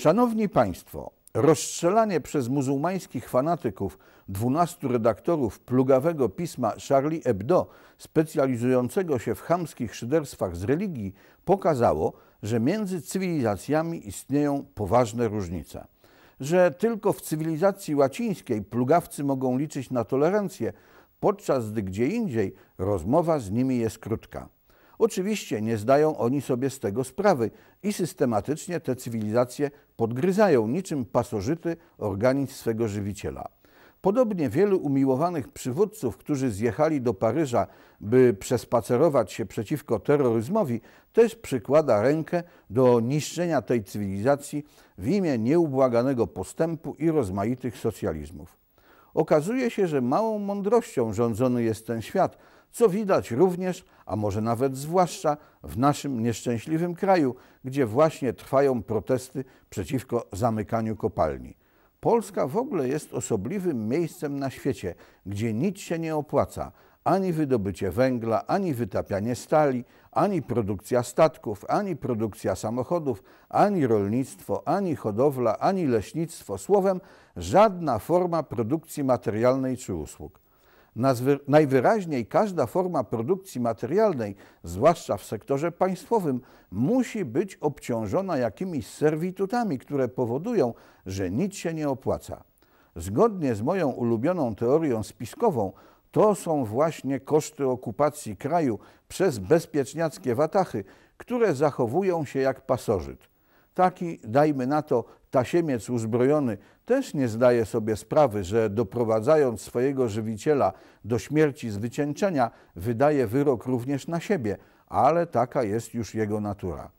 Szanowni Państwo, rozstrzelanie przez muzułmańskich fanatyków 12 redaktorów plugawego pisma Charlie Hebdo, specjalizującego się w chamskich szyderstwach z religii, pokazało, że między cywilizacjami istnieją poważne różnice. Że tylko w cywilizacji łacińskiej plugawcy mogą liczyć na tolerancję, podczas gdy gdzie indziej rozmowa z nimi jest krótka. Oczywiście nie zdają oni sobie z tego sprawy i systematycznie te cywilizacje podgryzają niczym pasożyty organizm swego żywiciela. Podobnie wielu umiłowanych przywódców, którzy zjechali do Paryża, by przespacerować się przeciwko terroryzmowi, też przykłada rękę do niszczenia tej cywilizacji w imię nieubłaganego postępu i rozmaitych socjalizmów. Okazuje się, że małą mądrością rządzony jest ten świat, co widać również, a może nawet zwłaszcza w naszym nieszczęśliwym kraju, gdzie właśnie trwają protesty przeciwko zamykaniu kopalni. Polska w ogóle jest osobliwym miejscem na świecie, gdzie nic się nie opłaca ani wydobycie węgla, ani wytapianie stali, ani produkcja statków, ani produkcja samochodów, ani rolnictwo, ani hodowla, ani leśnictwo słowem żadna forma produkcji materialnej czy usług. Najwyraźniej każda forma produkcji materialnej, zwłaszcza w sektorze państwowym, musi być obciążona jakimiś serwitutami, które powodują, że nic się nie opłaca. Zgodnie z moją ulubioną teorią spiskową, to są właśnie koszty okupacji kraju przez bezpieczniackie watachy, które zachowują się jak pasożyt. Taki, dajmy na to, Tasiemiec uzbrojony też nie zdaje sobie sprawy, że doprowadzając swojego żywiciela do śmierci z wycieńczenia, wydaje wyrok również na siebie, ale taka jest już jego natura.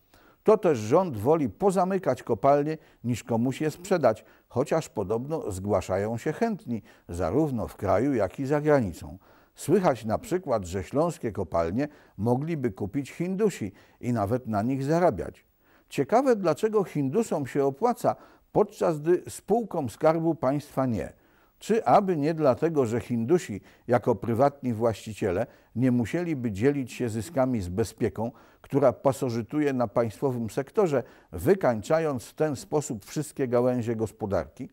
To też rząd woli pozamykać kopalnie niż komuś je sprzedać, chociaż podobno zgłaszają się chętni, zarówno w kraju, jak i za granicą. Słychać na przykład, że śląskie kopalnie mogliby kupić Hindusi i nawet na nich zarabiać. Ciekawe, dlaczego Hindusom się opłaca, podczas gdy spółkom Skarbu Państwa nie. Czy aby nie dlatego, że Hindusi jako prywatni właściciele nie musieliby dzielić się zyskami z bezpieką, która pasożytuje na państwowym sektorze, wykańczając w ten sposób wszystkie gałęzie gospodarki?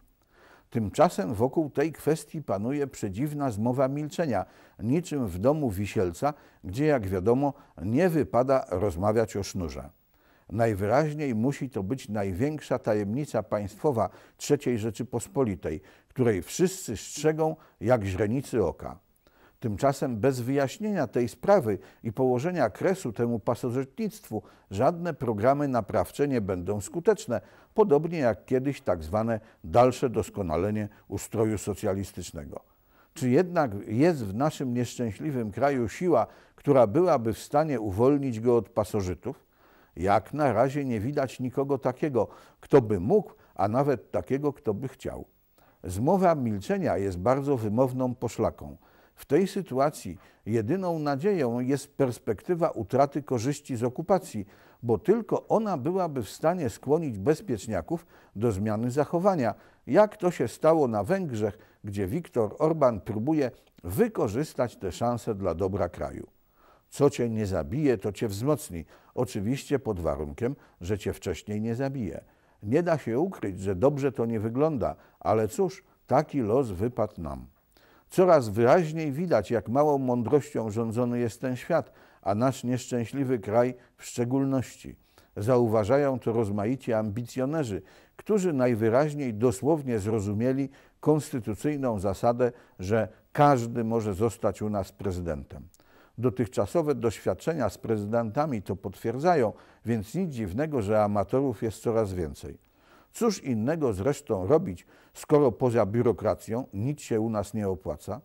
Tymczasem wokół tej kwestii panuje przedziwna zmowa milczenia, niczym w domu Wisielca, gdzie jak wiadomo nie wypada rozmawiać o sznurze. Najwyraźniej musi to być największa tajemnica państwowa III Rzeczypospolitej, której wszyscy strzegą jak źrenicy oka. Tymczasem bez wyjaśnienia tej sprawy i położenia kresu temu pasożytnictwu żadne programy naprawcze nie będą skuteczne, podobnie jak kiedyś tak zwane dalsze doskonalenie ustroju socjalistycznego. Czy jednak jest w naszym nieszczęśliwym kraju siła, która byłaby w stanie uwolnić go od pasożytów? Jak na razie nie widać nikogo takiego, kto by mógł, a nawet takiego, kto by chciał. Zmowa milczenia jest bardzo wymowną poszlaką. W tej sytuacji jedyną nadzieją jest perspektywa utraty korzyści z okupacji, bo tylko ona byłaby w stanie skłonić bezpieczniaków do zmiany zachowania, jak to się stało na Węgrzech, gdzie Viktor Orban próbuje wykorzystać te szanse dla dobra kraju. Co cię nie zabije, to cię wzmocni. Oczywiście pod warunkiem, że cię wcześniej nie zabije. Nie da się ukryć, że dobrze to nie wygląda, ale cóż, taki los wypadł nam. Coraz wyraźniej widać, jak małą mądrością rządzony jest ten świat, a nasz nieszczęśliwy kraj w szczególności. Zauważają to rozmaici ambicjonerzy, którzy najwyraźniej dosłownie zrozumieli konstytucyjną zasadę, że każdy może zostać u nas prezydentem. Dotychczasowe doświadczenia z prezydentami to potwierdzają, więc nic dziwnego, że amatorów jest coraz więcej. Cóż innego zresztą robić, skoro poza biurokracją nic się u nas nie opłaca?